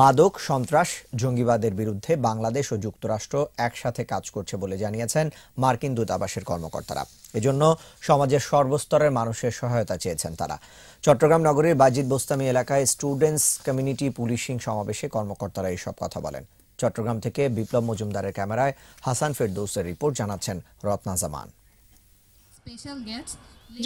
মাদক সন্ত্রাস জঙ্গিবাদের বিরুদ্ধে বাংলাদেশ ও যুক্তরাষ্ট্র একসাথে কাজ করছে বলে জানিয়েছেন মার্কিন দূতাবাসের কর্মকর্তারা এজন্য সমাজের সর্বস্তরের মানুষের সহায়তা চেয়েছেন তারা চট্টগ্রাম নগরীর বাজিদ বোস্তামি এলাকায় স্টুডেন্টস কমিউনিটি পুলিশিং সমাবেশে কর্মকর্তারা এইসব কথা বলেন চট্টগ্রাম থেকে বিপ্লব মজুমদারের ক্যামেরায় হাসান ফেরদৌসের রিপোর্ট জানাচ্ছেন রত্না জামান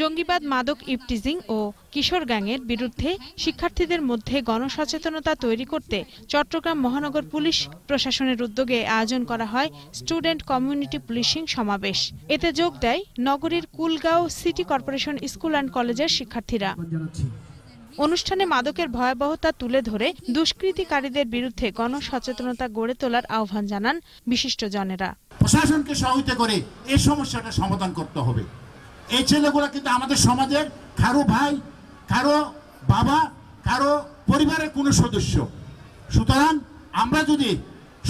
জঙ্গিবাদ মাদক ইফটিজিং ও কিশোর গ্যাংয়ের বিরুদ্ধে শিক্ষার্থীদের মধ্যে গণসচেতনতা তৈরি করতে চট্টগ্রাম মহানগর পুলিশ প্রশাসনের উদ্যোগে আয়োজন করা হয় স্টুডেন্ট কমিউনিটি পুলিশিং সমাবেশ এতে যোগ দেয় নগরীর Kulgaon city corporation school and কলেজের শিক্ষার্থীরা অনুষ্ঠানে মাদকের ভয়াবহতা তুলে ধরে দুষ্কৃতিকারীদের বিরুদ্ধে গণসচেতনতা গড়ে তোলার আহ্বান জানান জনেরা প্রশাসনকে সহায়তা করে এই সমস্যাটা সমাধান করতে হবে এই ছেলেগুলো কিন্তু আমাদের সমাজের কারো ভাই কারো বাবা কারো পরিবারের কোনো সদস্য সুতরাং আমরা যদি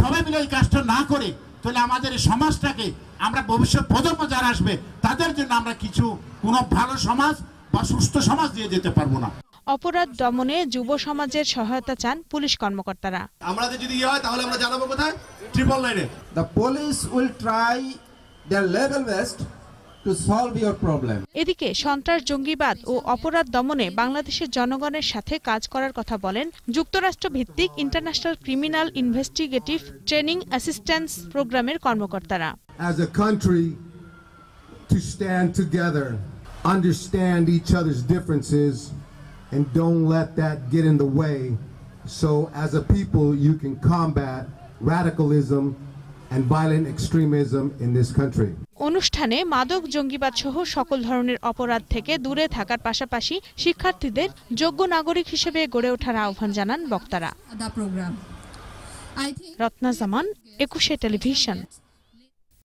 সবাই মিলে এই কাজটা না করি তাহলে আমাদের এই সমাজটাকে আমরা ভবিষ্যৎ প্রজন্ম যারা আসবে তাদের জন্য আমরা কিছু কোনো ভালো সমাজ বা সুস্থ সমাজ দিয়ে যেতে পারবো না অপরাধ দমনে যুব সমাজের সহায়তা চান পুলিশ কর্মকর্তারা আমাদের যদি ইয়ে হয় তাহলে আমরা জানাবো কোথায় ট্রিপল নাইনে the police will try the level best to your problem. এদিকে সন্ত্রাস জঙ্গিবাদ ও অপরাধ দমনে বাংলাদেশের জনগণের সাথে কাজ করার কথা বলেন যুক্তরাষ্ট্র ভিত্তিক international criminal investigative training assistance প্রোগ্রামের কর্মকর্তারা understand each other's differences and don't let that get in the way so as a people you can combat radicalism and violent extremism in this country. অনুষ্ঠানে মাদক জঙ্গিবাদ সহ সকল ধরনের অপরাধ থেকে দূরে থাকার পাশাপাশি শিক্ষার্থীদের যোগ্য নাগরিক হিসেবে গড়ে ওঠার আহ্বান জানান বক্তারা রত্না জামান একুশে টেলিভিশন